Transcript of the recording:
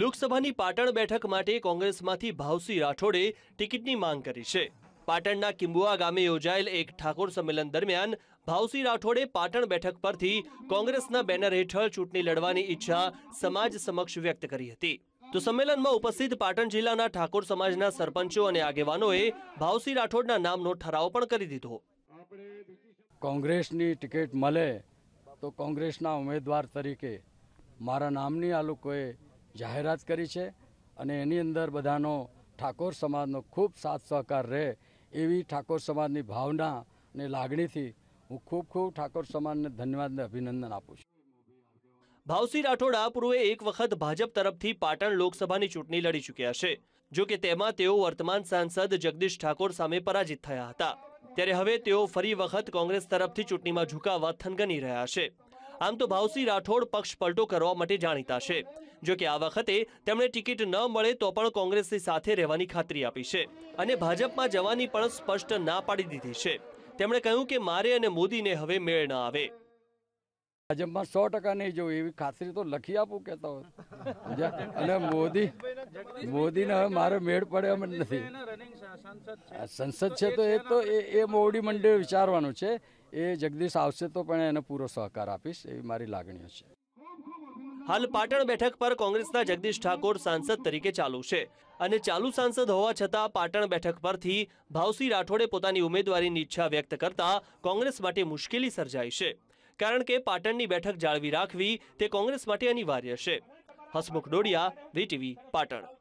લોકસભાની પાટણ બેઠક માટે કોંગ્રેસમાંથી ભાવસિંહ રાઠોડે ટિકિટની માંગ કરી છે પાટણના કિંબુઆ ગામે યોજાયેલ એક ઠાકોર સંમેલન દરમિયાન ભાવસિંહ રાઠોડે પાટણ બેઠક પરથી કોંગ્રેસના બેનર હેઠળ ચૂંટણી લડવાની ઈચ્છા સમાજ સમક્ષ વ્યક્ત કરી હતી તો સંમેલનમાં ઉપસ્થિત પાટણ જિલ્લાના ઠાકોર સમાજના સરપંચો અને આગેવાનોએ ભાવસિંહ રાઠોડના નામનો ઠરાવ પણ કરી દીધો કોંગ્રેસની ટિકિટ મળે તો કોંગ્રેસના ઉમેદવાર તરીકે મારા નામની આ લોકોએ જાહેરાત કરી છે અને એની અંદર બધાનો ઠાકોર સમાજનો ખૂબ સાથ સહકાર રહે એવી ઠાકોર સમાજની ભાવના અને લાગણીથી હું ખૂબ ખૂબ ઠાકોર સમાજને ધન્યવાદ અને અભિનંદન આપું છું ભાવસિંહ રાઠોડ આ પૂર્વે એક વખત ભાજપ તરફથી પાટણ લોકસભાની ચૂંટણી લડી ચૂક્યા છે જો કે તેમાં તેઓ વર્તમાન સાંસદ જગદીશ ઠાકોર સામે પરાજિત થયા હતા ત્યારે હવે તેઓ ફરી વખત કોંગ્રેસ તરફથી ચૂંટણીમાં ઝુકાવવા થનગની રહ્યા છે આમ તો ભાવસિંહ રાઠોડ પક્ષ પલટો કરવા માટે જાણીતા છે જો આ વખતે તેમણે ટિકિટ ન મળે તો પણ કોંગ્રેસની સાથે રહેવાની ખાતરી આપી છે અને ભાજપમાં જવાની પણ સ્પષ્ટ ના પાડી દીધી છે તેમણે કહ્યું કે મારે અને મોદીને હવે મેળ ન આવે ભાજપમાં સો ટકા નહીં જવું એવી ખાતરી તો લખી આપું કેતા હોય અને મોદી મોદીને હવે મારે મેળ પડે એમ નથી સંસદ છે તો એ તો એ મોવડી મંડળ વિચારવાનું છે એ જગદીશ આવશે તો પણ એને પૂરો સહકાર આપીશ એવી મારી લાગણીઓ છે હાલ પાટણ બેઠક પર કોંગ્રેસના જગદીશ ઠાકોર સાંસદ તરીકે ચાલુ છે અને ચાલુ સાંસદ હોવા છતાં પાટણ બેઠક પરથી ભાવસિંહ રાઠોડે પોતાની ઉમેદવારીની ઈચ્છા વ્યક્ત કરતા કોંગ્રેસ માટે મુશ્કેલી સર્જાઈ છે કારણ કે પાટણની બેઠક જાળવી રાખવી તે કોંગ્રેસ માટે અનિવાર્ય છે હસમુખ ડોડિયા વીટીવી પાટણ